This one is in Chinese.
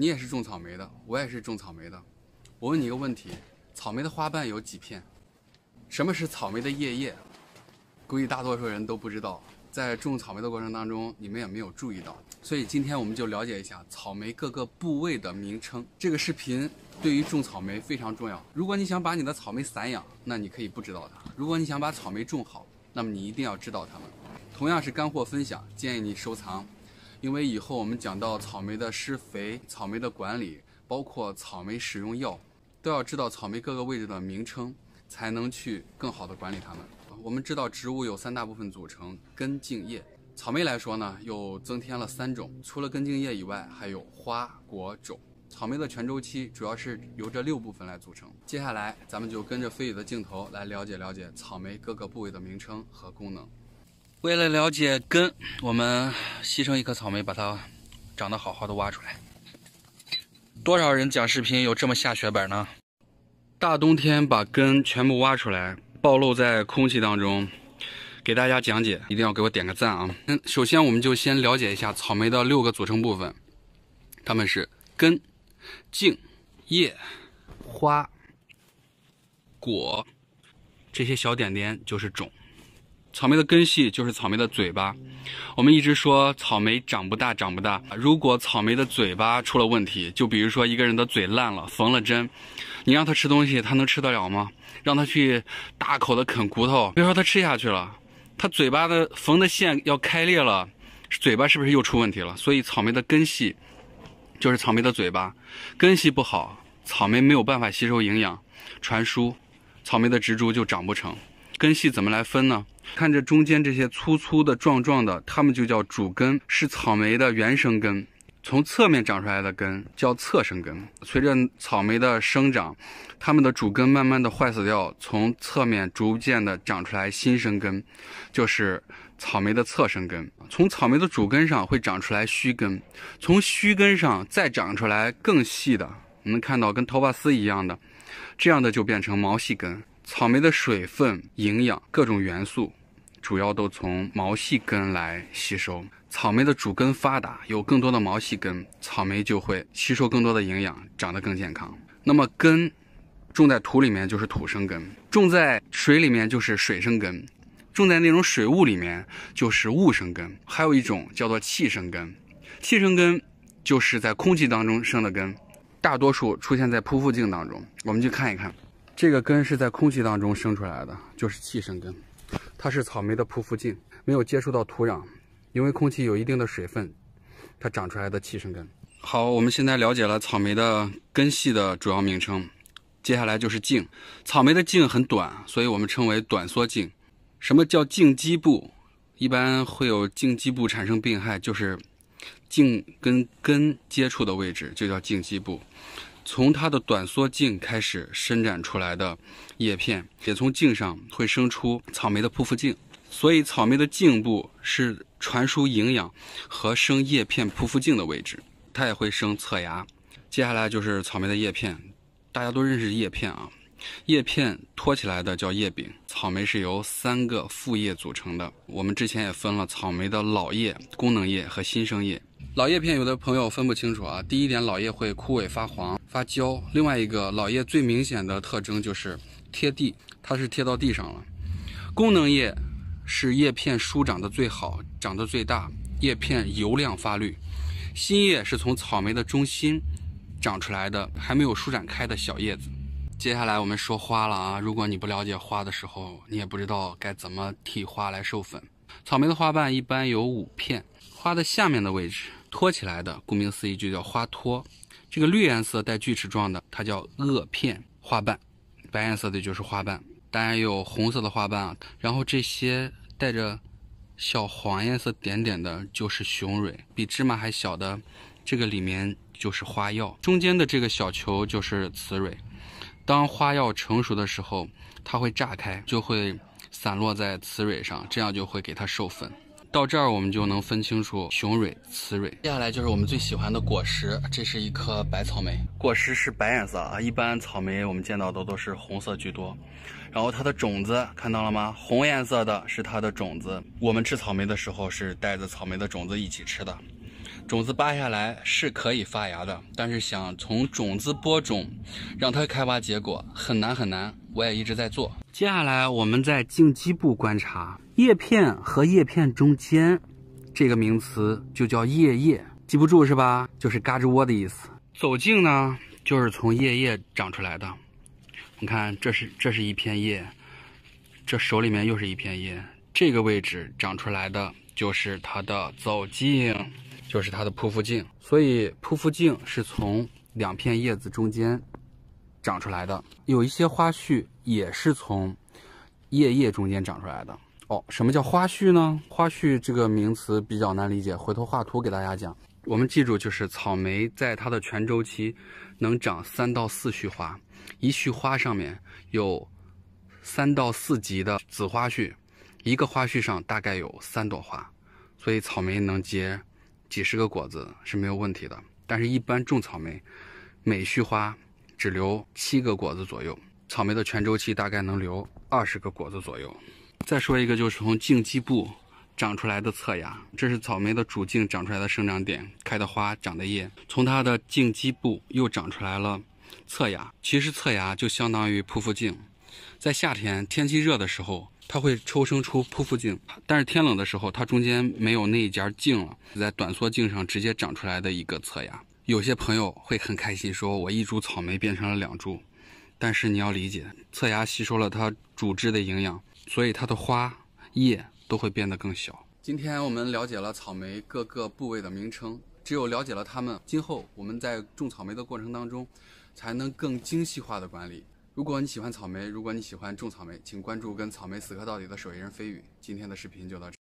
你也是种草莓的，我也是种草莓的。我问你一个问题：草莓的花瓣有几片？什么是草莓的叶叶？估计大多数人都不知道。在种草莓的过程当中，你们也没有注意到。所以今天我们就了解一下草莓各个部位的名称。这个视频对于种草莓非常重要。如果你想把你的草莓散养，那你可以不知道它；如果你想把草莓种好，那么你一定要知道它们。同样是干货分享，建议你收藏。因为以后我们讲到草莓的施肥、草莓的管理，包括草莓使用药，都要知道草莓各个位置的名称，才能去更好的管理它们。我们知道植物有三大部分组成：根、茎、叶。草莓来说呢，又增添了三种，除了根、茎、叶以外，还有花、果、种。草莓的全周期主要是由这六部分来组成。接下来咱们就跟着飞宇的镜头来了解了解草莓各个部位的名称和功能。为了了解根，我们牺牲一颗草莓，把它长得好好的挖出来。多少人讲视频有这么下血本呢？大冬天把根全部挖出来，暴露在空气当中，给大家讲解，一定要给我点个赞啊！嗯，首先我们就先了解一下草莓的六个组成部分，它们是根、茎、叶、花、果，这些小点点就是种。草莓的根系就是草莓的嘴巴。我们一直说草莓长不大，长不大。如果草莓的嘴巴出了问题，就比如说一个人的嘴烂了，缝了针，你让他吃东西，他能吃得了吗？让他去大口的啃骨头，别说他吃下去了，他嘴巴的缝的线要开裂了，嘴巴是不是又出问题了？所以草莓的根系就是草莓的嘴巴。根系不好，草莓没有办法吸收营养、传输，草莓的植株就长不成。根系怎么来分呢？看这中间这些粗粗的、壮壮的，它们就叫主根，是草莓的原生根。从侧面长出来的根叫侧生根。随着草莓的生长，它们的主根慢慢的坏死掉，从侧面逐渐的长出来新生根，就是草莓的侧生根。从草莓的主根上会长出来须根，从须根上再长出来更细的，能看到跟头发丝一样的，这样的就变成毛细根。草莓的水分、营养、各种元素。主要都从毛细根来吸收。草莓的主根发达，有更多的毛细根，草莓就会吸收更多的营养，长得更健康。那么根种在土里面就是土生根，种在水里面就是水生根，种在那种水雾里面就是雾生根，还有一种叫做气生根。气生根就是在空气当中生的根，大多数出现在匍匐茎当中。我们去看一看，这个根是在空气当中生出来的，就是气生根。它是草莓的匍匐茎，没有接触到土壤，因为空气有一定的水分，它长出来的气生根。好，我们现在了解了草莓的根系的主要名称，接下来就是茎。草莓的茎很短，所以我们称为短缩茎。什么叫茎基部？一般会有茎基部产生病害，就是茎跟根接触的位置就叫茎基部。从它的短缩茎开始伸展出来的叶片，也从茎上会生出草莓的匍匐茎，所以草莓的茎部是传输营养和生叶片、匍匐茎的位置。它也会生侧芽。接下来就是草莓的叶片，大家都认识叶片啊。叶片托起来的叫叶柄。草莓是由三个副叶组成的。我们之前也分了草莓的老叶、功能叶和新生叶。老叶片有的朋友分不清楚啊。第一点，老叶会枯萎发黄发焦；另外一个，老叶最明显的特征就是贴地，它是贴到地上了。功能叶是叶片舒展的最好，长得最大，叶片油亮发绿。新叶是从草莓的中心长出来的，还没有舒展开的小叶子。接下来我们说花了啊，如果你不了解花的时候，你也不知道该怎么替花来授粉。草莓的花瓣一般有五片，花的下面的位置。托起来的，顾名思义就叫花托。这个绿颜色带锯齿状的，它叫萼片；花瓣，白颜色的就是花瓣，当然有红色的花瓣啊。然后这些带着小黄颜色点点的，就是雄蕊。比芝麻还小的，这个里面就是花药，中间的这个小球就是雌蕊。当花药成熟的时候，它会炸开，就会散落在雌蕊上，这样就会给它授粉。到这儿我们就能分清楚雄蕊、雌蕊。接下来就是我们最喜欢的果实，这是一颗白草莓。果实是白颜色啊，一般草莓我们见到的都是红色居多。然后它的种子看到了吗？红颜色的是它的种子。我们吃草莓的时候是带着草莓的种子一起吃的，种子扒下来是可以发芽的，但是想从种子播种让它开花结果很难很难。我也一直在做。接下来我们在茎基部观察。叶片和叶片中间，这个名词就叫叶叶，记不住是吧？就是嘎吱窝的意思。走茎呢，就是从叶叶长出来的。你看，这是这是一片叶，这手里面又是一片叶，这个位置长出来的就是它的走茎，就是它的匍匐茎。所以，匍匐茎是从两片叶子中间长出来的。有一些花序也是从叶叶中间长出来的。哦，什么叫花序呢？花序这个名词比较难理解，回头画图给大家讲。我们记住，就是草莓在它的全周期能长三到四序花，一序花上面有三到四级的子花序，一个花序上大概有三朵花，所以草莓能结几十个果子是没有问题的。但是，一般种草莓，每序花只留七个果子左右，草莓的全周期大概能留二十个果子左右。再说一个，就是从茎基部长出来的侧芽，这是草莓的主茎长出来的生长点，开的花，长的叶，从它的茎基部又长出来了侧芽。其实侧芽就相当于匍匐茎，在夏天天气热的时候，它会抽生出匍匐茎，但是天冷的时候，它中间没有那一节茎了，在短缩茎上直接长出来的一个侧芽。有些朋友会很开心说，我一株草莓变成了两株，但是你要理解，侧芽吸收了它主枝的营养。所以它的花叶都会变得更小。今天我们了解了草莓各个部位的名称，只有了解了它们，今后我们在种草莓的过程当中，才能更精细化的管理。如果你喜欢草莓，如果你喜欢种草莓，请关注跟草莓死磕到底的手艺人飞宇。今天的视频就到这。